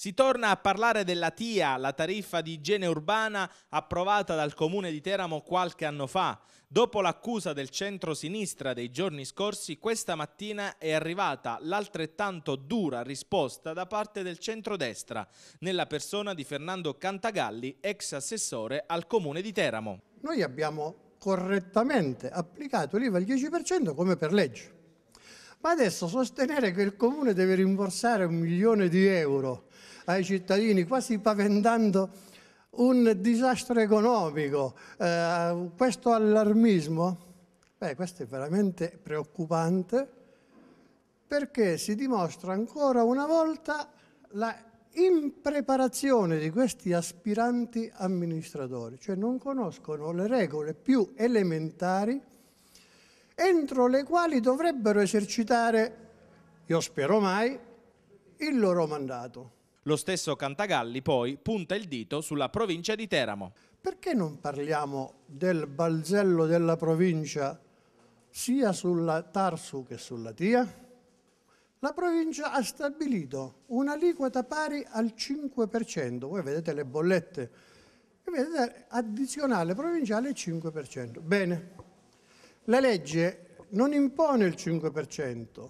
Si torna a parlare della TIA, la tariffa di igiene urbana approvata dal comune di Teramo qualche anno fa. Dopo l'accusa del centro-sinistra dei giorni scorsi, questa mattina è arrivata l'altrettanto dura risposta da parte del centro-destra, nella persona di Fernando Cantagalli, ex assessore al comune di Teramo. Noi abbiamo correttamente applicato l'IVA al 10% come per legge. Ma adesso sostenere che il comune deve rimborsare un milione di euro ai cittadini, quasi paventando un disastro economico. Eh, questo allarmismo, beh, questo è veramente preoccupante perché si dimostra ancora una volta la impreparazione di questi aspiranti amministratori, cioè non conoscono le regole più elementari entro le quali dovrebbero esercitare, io spero mai, il loro mandato. Lo stesso Cantagalli poi punta il dito sulla provincia di Teramo. Perché non parliamo del balzello della provincia sia sulla Tarsu che sulla TIA? La provincia ha stabilito un'aliquota pari al 5%, voi vedete le bollette, vedete addizionale provinciale 5%. Bene, la legge non impone il 5%,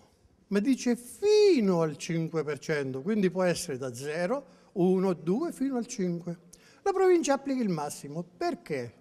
ma dice fino al 5%, quindi può essere da 0, 1, 2, fino al 5. La provincia applica il massimo. Perché?